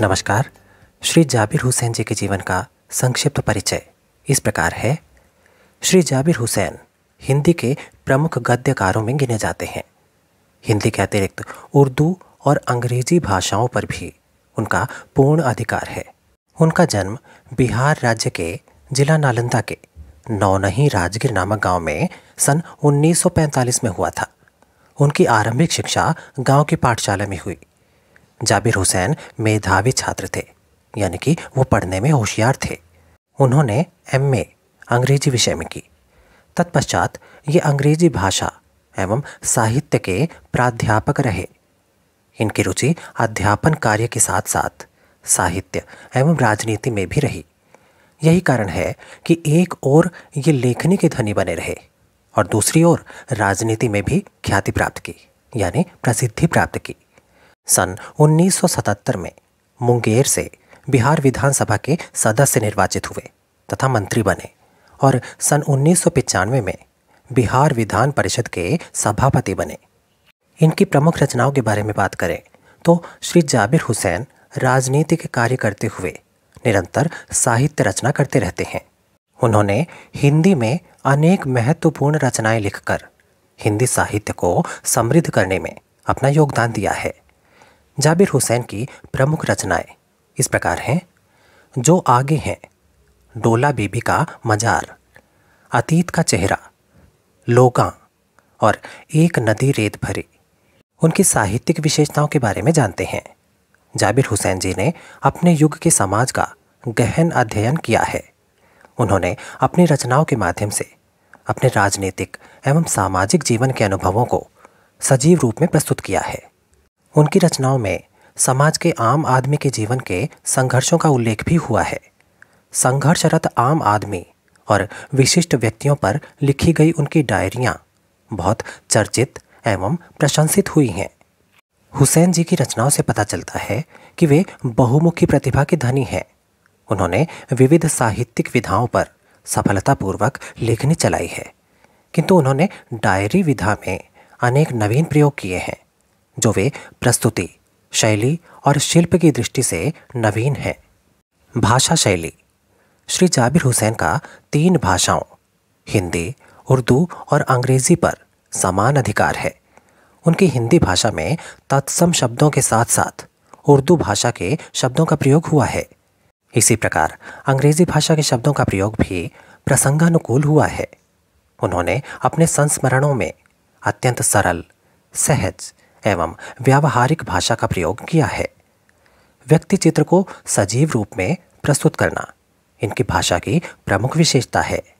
नमस्कार श्री जाबिर हुसैन जी के जीवन का संक्षिप्त परिचय इस प्रकार है श्री जाबिर हुसैन हिंदी के प्रमुख गद्यकारों में गिने जाते हैं हिंदी के अतिरिक्त उर्दू और अंग्रेजी भाषाओं पर भी उनका पूर्ण अधिकार है उनका जन्म बिहार राज्य के जिला नालंदा के नौनही राजगीर नामक गांव में सन 1945 में हुआ था उनकी आरंभिक शिक्षा गांव की पाठशाला में हुई जाबिर हुसैन मेधावी छात्र थे यानी कि वो पढ़ने में होशियार थे उन्होंने एम अंग्रेजी विषय में की तत्पश्चात ये अंग्रेजी भाषा एवं साहित्य के प्राध्यापक रहे इनकी रुचि अध्यापन कार्य के साथ साथ साहित्य एवं राजनीति में भी रही यही कारण है कि एक ओर ये लेखनी के धनी बने रहे और दूसरी ओर राजनीति में भी ख्याति प्राप्त की यानी प्रसिद्धि प्राप्त की सन 1977 में मुंगेर से बिहार विधानसभा के सदस्य निर्वाचित हुए तथा मंत्री बने और सन उन्नीस में बिहार विधान परिषद के सभापति बने इनकी प्रमुख रचनाओं के बारे में बात करें तो श्री जाबिर हुसैन राजनीति के कार्य करते हुए निरंतर साहित्य रचना करते रहते हैं उन्होंने हिंदी में अनेक महत्वपूर्ण रचनाएं लिखकर हिंदी साहित्य को समृद्ध करने में अपना योगदान दिया है जाबिर हुसैन की प्रमुख रचनाएं इस प्रकार हैं जो आगे हैं डोला बीबी का मजार अतीत का चेहरा लोगा और एक नदी रेत भरी उनकी साहित्यिक विशेषताओं के बारे में जानते हैं जाबिर हुसैन जी ने अपने युग के समाज का गहन अध्ययन किया है उन्होंने अपनी रचनाओं के माध्यम से अपने राजनीतिक एवं सामाजिक जीवन के अनुभवों को सजीव रूप में प्रस्तुत किया है उनकी रचनाओं में समाज के आम आदमी के जीवन के संघर्षों का उल्लेख भी हुआ है संघर्षरत आम आदमी और विशिष्ट व्यक्तियों पर लिखी गई उनकी डायरियाँ बहुत चर्चित एवं प्रशंसित हुई हैं हुसैन जी की रचनाओं से पता चलता है कि वे बहुमुखी प्रतिभा के धनी हैं उन्होंने विविध साहित्यिक विधाओं पर सफलतापूर्वक लेखनी चलाई है किंतु उन्होंने डायरी विधा में अनेक नवीन प्रयोग किए हैं जो वे प्रस्तुति शैली और शिल्प की दृष्टि से नवीन है भाषा शैली श्री जाबिर हुसैन का तीन भाषाओं हिंदी उर्दू और अंग्रेजी पर समान अधिकार है उनकी हिंदी भाषा में तत्सम शब्दों के साथ साथ उर्दू भाषा के शब्दों का प्रयोग हुआ है इसी प्रकार अंग्रेजी भाषा के शब्दों का प्रयोग भी प्रसंगानुकूल हुआ है उन्होंने अपने संस्मरणों में अत्यंत सरल सहज एवं व्यावहारिक भाषा का प्रयोग किया है व्यक्ति चित्र को सजीव रूप में प्रस्तुत करना इनकी भाषा की प्रमुख विशेषता है